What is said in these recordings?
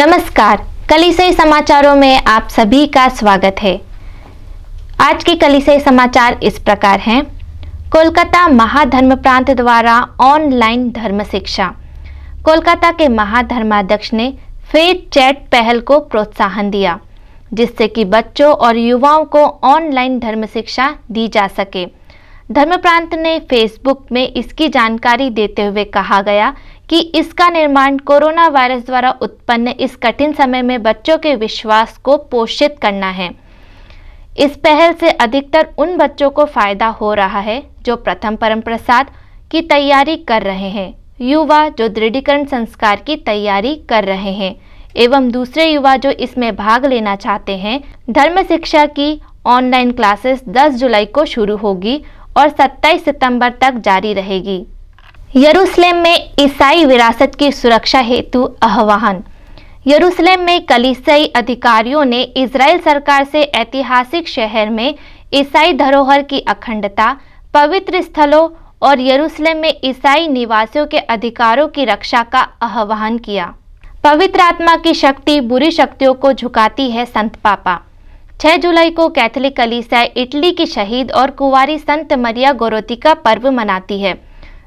नमस्कार कलिसई समाचारों में आप सभी का स्वागत है आज के कलिसई समाचार इस प्रकार हैं कोलकाता महाधर्म प्रांत द्वारा ऑनलाइन धर्म शिक्षा कोलकाता के महाधर्माध्यक्ष ने फेथ चैट पहल को प्रोत्साहन दिया जिससे कि बच्चों और युवाओं को ऑनलाइन धर्म शिक्षा दी जा सके धर्म प्रांत ने फेसबुक में इसकी जानकारी देते हुए कहा गया कि इसका निर्माण कोरोना वायरस द्वारा उत्पन्न इस कठिन समय में बच्चों के विश्वास को पोषित करना है इस पहल से अधिकतर उन बच्चों को फायदा हो रहा है जो प्रथम परम प्रसाद की तैयारी कर रहे हैं युवा जो दृढ़ीकरण संस्कार की तैयारी कर रहे हैं एवं दूसरे युवा जो इसमें भाग लेना चाहते हैं धर्म शिक्षा की ऑनलाइन क्लासेस 10 जुलाई को शुरू होगी और 27 सितंबर तक जारी रहेगी यरूशलेम में ईसाई विरासत की सुरक्षा हेतु आह्वान यरूशलेम में कलीसाई अधिकारियों ने इसराइल सरकार से ऐतिहासिक शहर में ईसाई धरोहर की अखंडता पवित्र स्थलों और यरूशलेम में ईसाई निवासियों के अधिकारों की रक्षा का आह्वान किया पवित्र आत्मा की शक्ति बुरी शक्तियों को झुकाती है संत पापा 6 जुलाई को कैथोलिक कलीसा इटली की शहीद और कुंवारी संत मरिया गोरोतिका का पर्व मनाती है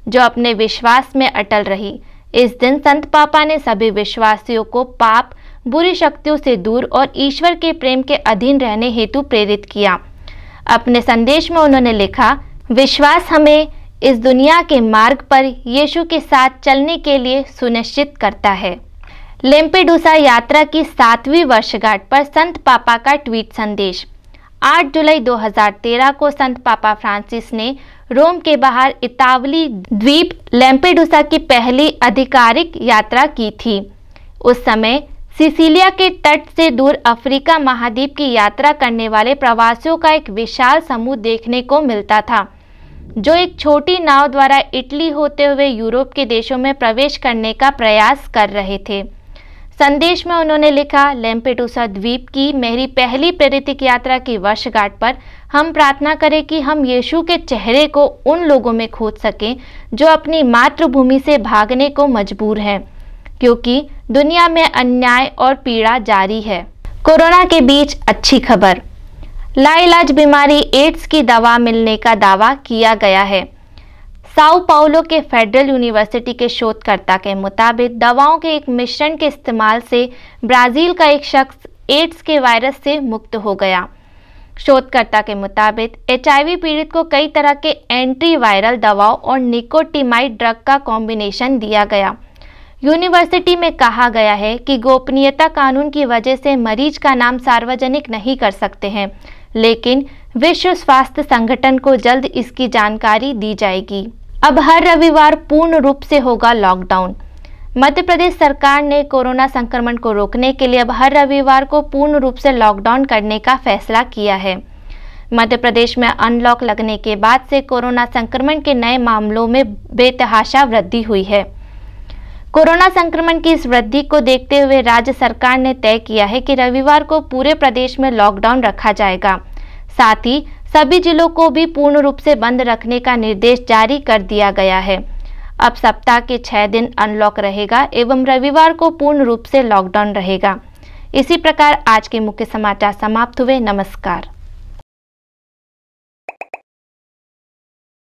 जो अपने विश्वास में अटल रही इस दिन संत पापा ने सभी विश्वासियों को पाप बुरी शक्तियों से दूर और ईश्वर के प्रेम के अधीन रहने हेतु प्रेरित किया अपने संदेश में उन्होंने लिखा विश्वास हमें इस दुनिया के मार्ग पर यीशु के साथ चलने के लिए सुनिश्चित करता है लेम्पेडूसा यात्रा की सातवीं वर्षगांठ पर संत पापा का ट्वीट संदेश 8 जुलाई 2013 को संत पापा फ्रांसिस ने रोम के बाहर इतावली द्वीप लैम्पेडुसा की पहली आधिकारिक यात्रा की थी उस समय सिसिलिया के तट से दूर अफ्रीका महाद्वीप की यात्रा करने वाले प्रवासियों का एक विशाल समूह देखने को मिलता था जो एक छोटी नाव द्वारा इटली होते हुए यूरोप के देशों में प्रवेश करने का प्रयास कर रहे थे संदेश में उन्होंने लिखा लेम्पेटूसा द्वीप की मेरी पहली प्रेरितिक यात्रा की वर्षगांठ पर हम प्रार्थना करें कि हम यीशु के चेहरे को उन लोगों में खोज सकें जो अपनी मातृभूमि से भागने को मजबूर हैं क्योंकि दुनिया में अन्याय और पीड़ा जारी है कोरोना के बीच अच्छी खबर लाइलाज बीमारी एड्स की दवा मिलने का दावा किया गया है साउ पाउलो के फेडरल यूनिवर्सिटी के शोधकर्ता के मुताबिक दवाओं के एक मिश्रण के इस्तेमाल से ब्राज़ील का एक शख्स एड्स के वायरस से मुक्त हो गया शोधकर्ता के मुताबिक एच पीड़ित को कई तरह के एंटीवायरल दवाओं और निकोटीमाइड ड्रग का कॉम्बिनेशन दिया गया यूनिवर्सिटी में कहा गया है कि गोपनीयता कानून की वजह से मरीज का नाम सार्वजनिक नहीं कर सकते हैं लेकिन विश्व स्वास्थ्य संगठन को जल्द इसकी जानकारी दी जाएगी अब हर रविवार पूर्ण रूप से होगा लॉकडाउन मध्य प्रदेश सरकार ने कोरोना संक्रमण को रोकने के लिए अब हर रविवार को पूर्ण रूप से लॉकडाउन करने का फैसला किया है मध्य प्रदेश में अनलॉक लगने के बाद से कोरोना संक्रमण के नए मामलों में बेतहाशा वृद्धि हुई है कोरोना संक्रमण की इस वृद्धि को देखते हुए राज्य सरकार ने तय किया है कि रविवार को पूरे प्रदेश में लॉकडाउन रखा जाएगा साथ ही सभी जिलों को भी पूर्ण रूप से बंद रखने का निर्देश जारी कर दिया गया है अब सप्ताह के छः दिन अनलॉक रहेगा एवं रविवार को पूर्ण रूप से लॉकडाउन रहेगा इसी प्रकार आज के मुख्य समाचार समाप्त हुए नमस्कार